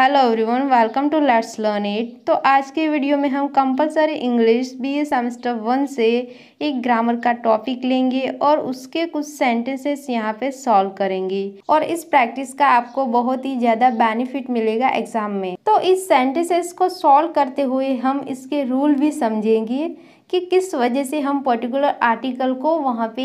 hello everyone welcome to let's learn it तो आज के वीडियो में हम compulsory English BA semester one से एक ग्रामर का टॉपिक लेंगे और उसके कुछ सेंटेंसेस यहाँ पे सॉल्व करेंगे और इस प्रैक्टिस का आपको बहुत ही ज़्यादा बेनिफिट मिलेगा एग्जाम में तो इस सेंटेंसेस को सॉल्व करते हुए हम इसके रूल भी समझेंगे कि किस वजह से हम पर्टिकुलर आर्टिकल को वहाँ पे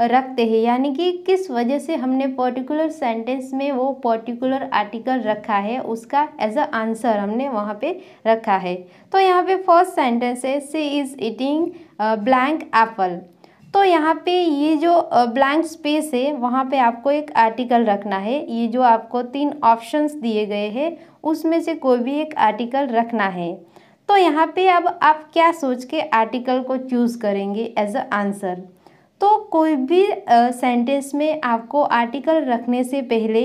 रखते हैं यानी कि किस वजह से हमने पर्टिकुलर सेंटेंस में वो पर्टिकुलर आर्टिकल रखा है उसका एज अ आंसर हमने वहाँ पे रखा है तो यहाँ पे फर्स्ट सेंटेंस है she is eating blank apple तो यहाँ पे ये जो ब्लैंक स्पेस है वहाँ पे आपको एक आर्टिकल रखना है ये जो आपको तीन ऑप्शंस दिए गए हैं उसमें से कोई भी एक आर्टिकल रखना है तो यहाँ पे अब आप क्या सोच के आर्टिकल को चूज़ करेंगे एज अ आंसर तो कोई भी सेंटेंस में आपको आर्टिकल रखने से पहले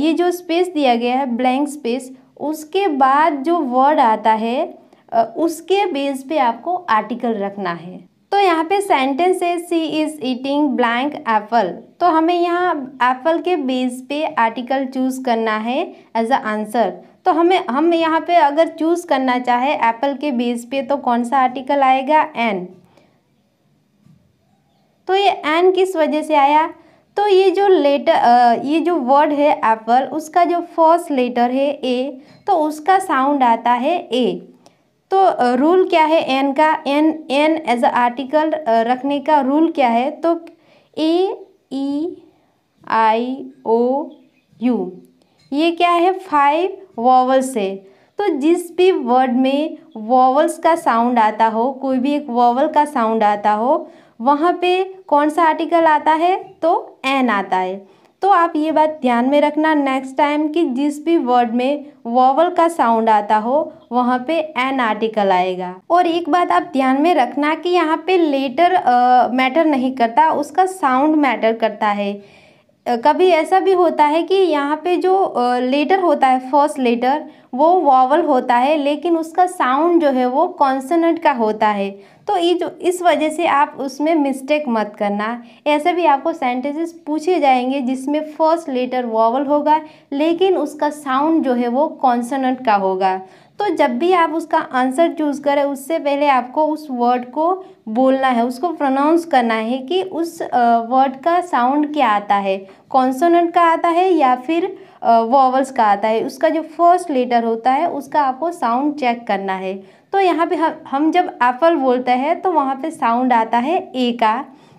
ये जो स्पेस दिया गया है ब्लैंक स्पेस उसके बाद जो वर्ड आता है उसके बेस पे आपको आर्टिकल रखना है तो यहाँ पे सेंटेंस है she is eating blank apple तो हमें यहाँ एप्पल के बेस पे आर्टिकल चूज़ करना है एज अ आंसर तो हमें हम यहाँ पे अगर चूज़ करना चाहे एप्पल के बेस पे तो कौन सा आर्टिकल आएगा एन तो ये एन किस वजह से आया तो ये जो लेटर ये जो वर्ड है एप्पल उसका जो फर्स्ट लेटर है ए तो उसका साउंड आता है ए तो रूल क्या है एन का an an as a article रखने का रूल क्या है तो ए ई आई ओ यू ये क्या है फाइव वॉवल्स है तो जिस भी वर्ड में वॉवल्स का साउंड आता हो कोई भी एक वॉवल का साउंड आता हो वहाँ पे कौन सा आर्टिकल आता है तो एन आता है तो आप ये बात ध्यान में रखना नेक्स्ट टाइम कि जिस भी वर्ड में वॉवल का साउंड आता हो वहाँ पे एन आर्टिकल आएगा और एक बात आप ध्यान में रखना कि यहाँ पे लेटर मैटर नहीं करता उसका साउंड मैटर करता है कभी ऐसा भी होता है कि यहाँ पे जो लेटर होता है फर्स्ट लेटर वो वॉवल होता है लेकिन उसका साउंड जो है वो कॉन्सनट का होता है तो ये जो इस वजह से आप उसमें मिस्टेक मत करना ऐसे भी आपको सेंटेंसेस पूछे जाएंगे जिसमें फर्स्ट लेटर वॉवल होगा लेकिन उसका साउंड जो है वो कॉन्सनट का होगा तो जब भी आप उसका आंसर चूज़ करें उससे पहले आपको उस वर्ड को बोलना है उसको प्रोनाउंस करना है कि उस वर्ड का साउंड क्या आता है कॉन्सोनेंट का आता है या फिर वॉवल्स का आता है उसका जो फर्स्ट लेटर होता है उसका आपको साउंड चेक करना है तो यहाँ पे हम हम जब एप्पल बोलते हैं तो वहाँ पे साउंड आता है ए का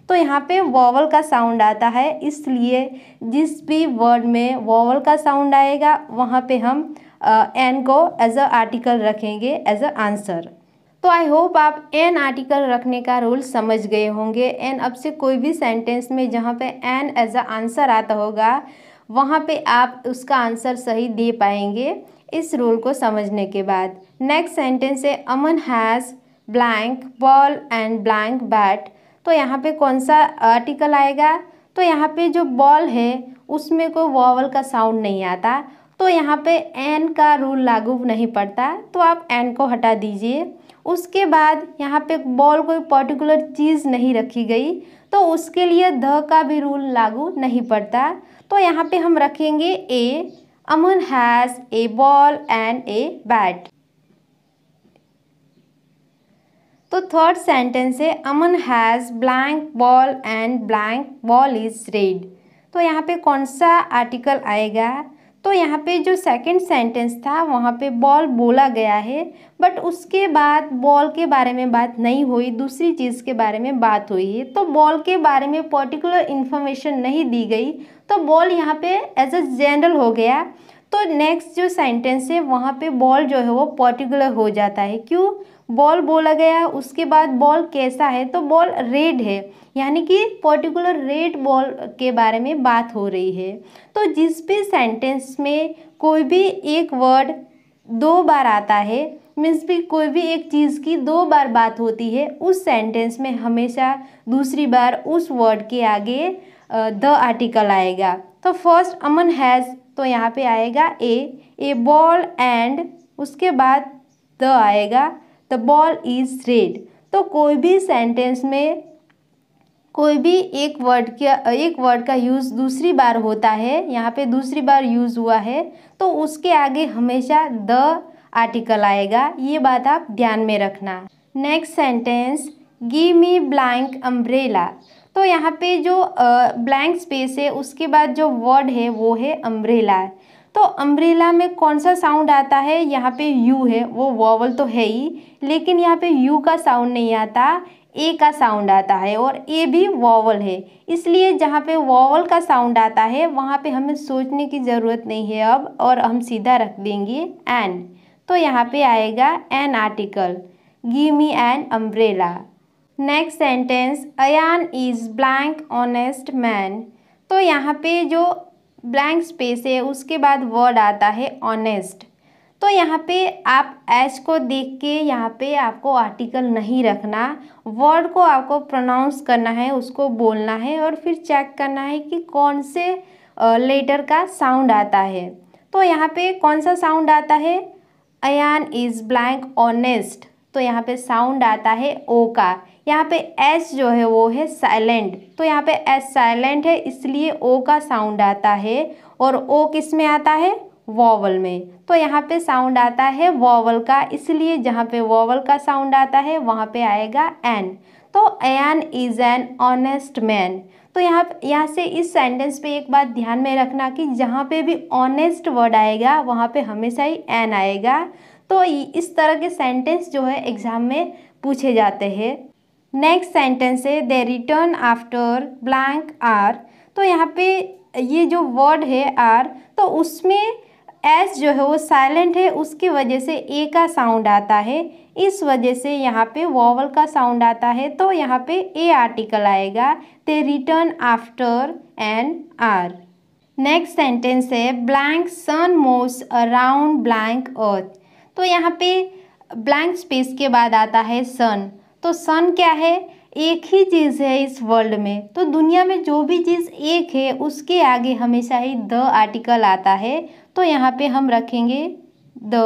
तो यहाँ पे वॉवल का साउंड आता है इसलिए जिस भी वर्ड में वॉवल का साउंड आएगा वहाँ पे हम एन को एज अ आर्टिकल रखेंगे एज अ आंसर तो आई होप आप एन आर्टिकल रखने का रूल समझ गए होंगे एन अब से कोई भी सेंटेंस में जहाँ पे एन एज अ आंसर आता होगा वहाँ पे आप उसका आंसर सही दे पाएंगे इस रूल को समझने के बाद नेक्स्ट सेंटेंस है Aman has blank ball and blank bat तो यहाँ पे कौन सा आर्टिकल आएगा तो यहाँ पे जो बॉल है उसमें कोई वॉवल का साउंड नहीं आता तो यहाँ पे एन का रूल लागू नहीं पड़ता तो आप एन को हटा दीजिए उसके बाद यहाँ पे बॉल कोई पर्टिकुलर चीज़ नहीं रखी गई तो उसके लिए ध का भी रूल लागू नहीं पड़ता तो यहाँ पे हम रखेंगे a Aman has a ball and a bat तो थर्ड सेंटेंस है Aman has blank ball and blank ball is red तो यहाँ पे कौन सा आर्टिकल आएगा तो यहाँ पे जो सेकंड सेंटेंस था वहाँ पे बॉल बोला गया है बट उसके बाद बॉल के बारे में बात नहीं हुई दूसरी चीज़ के बारे में बात हुई है तो बॉल के बारे में पर्टिकुलर इन्फॉर्मेशन नहीं दी गई तो बॉल यहाँ पे एज अ जनरल हो गया तो नेक्स्ट जो सेंटेंस है वहाँ पे बॉल जो है वो पर्टिकुलर हो जाता है क्यों बॉल बोला गया है उसके बाद बॉल कैसा है तो बॉल रेड है यानी कि पर्टिकुलर रेड बॉल के बारे में बात हो रही है तो जिस भी सेंटेंस में कोई भी एक वर्ड दो बार आता है मीन्स भी कोई भी एक चीज़ की दो बार बात होती है उस सेंटेंस में हमेशा दूसरी बार उस वर्ड के आगे द आर्टिकल आएगा तो फर्स्ट अमन हैज़ तो यहाँ पे आएगा ए ए बॉल एंड उसके बाद द आएगा द बॉल इज रेड तो कोई भी सेंटेंस में कोई भी एक वर्ड का एक वर्ड का यूज़ दूसरी बार होता है यहाँ पे दूसरी बार यूज़ हुआ है तो उसके आगे हमेशा द आर्टिकल आएगा ये बात आप ध्यान में रखना next sentence give me blank umbrella तो यहाँ पे जो ब्लैंक स्पेस है उसके बाद जो वर्ड है वो है अम्ब्रेला तो अम्ब्रेला में कौन सा साउंड आता है यहाँ पे यू है वो वॉवल तो है ही लेकिन यहाँ पे यू का साउंड नहीं आता ए का साउंड आता है और ए भी वॉवल है इसलिए जहाँ पे वॉवल का साउंड आता है वहाँ पे हमें सोचने की ज़रूरत नहीं है अब और हम सीधा रख देंगे एन तो यहाँ पे आएगा an article give me an umbrella next sentence an is blank honest man तो यहाँ पे जो ब्लैंक स्पेस है उसके बाद वर्ड आता है ऑनेस्ट तो यहाँ पे आप एच को देख के यहाँ पे आपको आर्टिकल नहीं रखना वर्ड को आपको प्रोनाउंस करना है उसको बोलना है और फिर चेक करना है कि कौन से लेटर का साउंड आता है तो यहाँ पे कौन सा साउंड आता है अन इज़ ब्लैंक ऑनेस्ट तो यहाँ पे साउंड आता है ओ का यहाँ पे एस जो है वो है साइलेंट तो यहाँ पे एस साइलेंट है इसलिए ओ का साउंड आता है और ओ किस में आता है वॉवल में तो यहाँ पे साउंड आता है वॉवल का इसलिए जहाँ पे वॉवल का साउंड आता है वहाँ पे आएगा एन तो an is an honest man तो यहाँ यहाँ से इस सेंटेंस पे एक बात ध्यान में रखना कि जहाँ पे भी ऑनेस्ट वर्ड आएगा वहाँ पे हमेशा ही एन आएगा तो इस तरह के सेंटेंस जो है एग्ज़ाम में पूछे जाते हैं नेक्स्ट सेंटेंस है they return after blank hour तो यहाँ पे ये जो वर्ड है आर तो उसमें एस जो है वो साइलेंट है उसकी वजह से ए का साउंड आता है इस वजह से यहाँ पे वॉवल का साउंड आता है तो यहाँ पे ए आर्टिकल आएगा they return after an hour next sentence है blank sun moves around blank earth तो यहाँ पे ब्लैंक स्पेस के बाद आता है सन तो सन क्या है एक ही चीज़ है इस वर्ल्ड में तो दुनिया में जो भी चीज़ एक है उसके आगे हमेशा ही द आर्टिकल आता है तो यहाँ पे हम रखेंगे द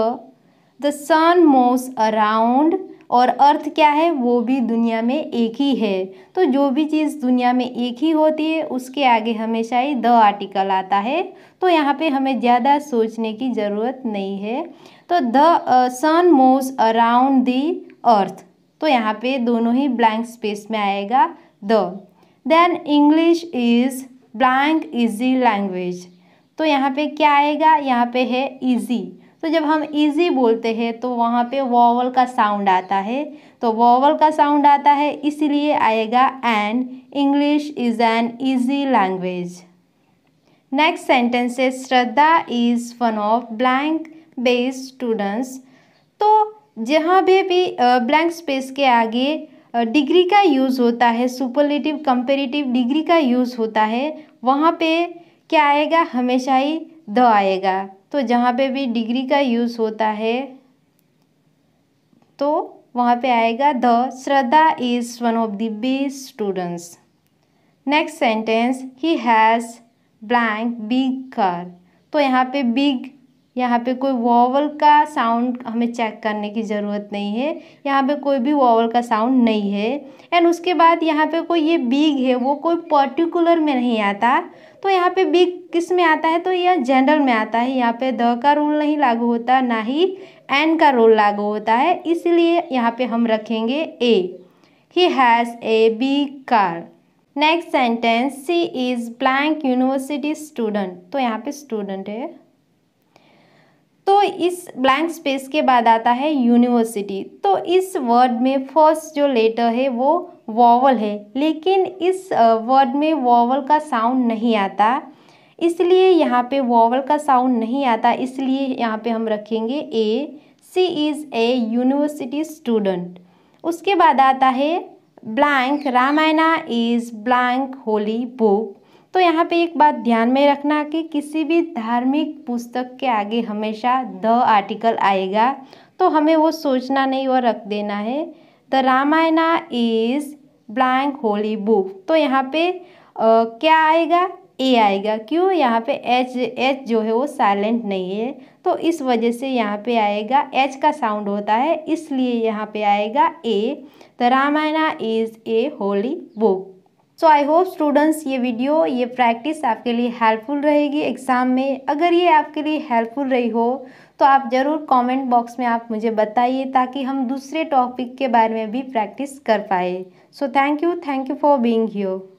द सन मोस अराउंड और अर्थ क्या है वो भी दुनिया में एक ही है तो जो भी चीज़ दुनिया में एक ही होती है उसके आगे हमेशा ही द आर्टिकल आता है तो यहाँ पे हमें ज़्यादा सोचने की ज़रूरत नहीं है तो the sun moves around the earth तो यहाँ पे दोनों ही ब्लैंक स्पेस में आएगा the then English is blank easy language तो यहाँ पे क्या आएगा यहाँ पे है इजी तो जब हम ईजी बोलते हैं तो वहाँ पे वॉवल का साउंड आता है तो वॉवल का साउंड आता है इसीलिए आएगा and English is an easy language next sentence है Shraddha is one of blank best students तो जहाँ भी भी ब्लैंक स्पेस के आगे डिग्री का यूज़ होता है सुपरलेटिव कंपेरेटिव डिग्री का यूज़ होता है वहाँ पे क्या आएगा हमेशा ही द आएगा तो जहाँ पे भी डिग्री का यूज़ होता है तो वहाँ पे आएगा the Shraddha is one of the best students next sentence he has blank big car तो यहाँ पे बिग यहाँ पे कोई वॉवल का साउंड हमें चेक करने की ज़रूरत नहीं है यहाँ पे कोई भी वॉवल का साउंड नहीं है एंड उसके बाद यहाँ पे कोई ये बिग है वो कोई पर्टिकुलर में नहीं आता तो यहाँ पे बिग किस में आता है तो यह जनरल में आता है यहाँ पे द का रूल नहीं लागू होता ना ही एन का रूल लागू होता है इसलिए यहाँ पर हम रखेंगे a he has a big car next sentence she is blank university student तो यहाँ पे स्टूडेंट है तो इस ब्लैंक स्पेस के बाद आता है यूनिवर्सिटी तो इस वर्ड में फर्स्ट जो लेटर है वो वॉवल है लेकिन इस वर्ड में वॉवल का साउंड नहीं आता इसलिए यहाँ पे वॉवल का साउंड नहीं आता इसलिए यहाँ पे हम रखेंगे a she is a university student उसके बाद आता है blank Ramayana is blank holy book तो यहाँ पे एक बात ध्यान में रखना कि किसी भी धार्मिक पुस्तक के आगे हमेशा द आर्टिकल आएगा तो हमें वो सोचना नहीं और रख देना है the Ramayana is blank holy book तो यहाँ पे आ, क्या आएगा ए आएगा क्यों यहाँ पे एच एच जो है वो साइलेंट नहीं है तो इस वजह से यहाँ पे आएगा एच का साउंड होता है इसलिए यहाँ पे आएगा a the Ramayana is a holy book so I hope students ये वीडियो ये प्रैक्टिस आपके लिए हेल्पफुल रहेगी एग्ज़ाम में अगर ये आपके लिए हेल्पफुल रही हो तो आप ज़रूर कमेंट बॉक्स में आप मुझे बताइए ताकि हम दूसरे टॉपिक के बारे में भी प्रैक्टिस कर पाए so thank you thank you for being here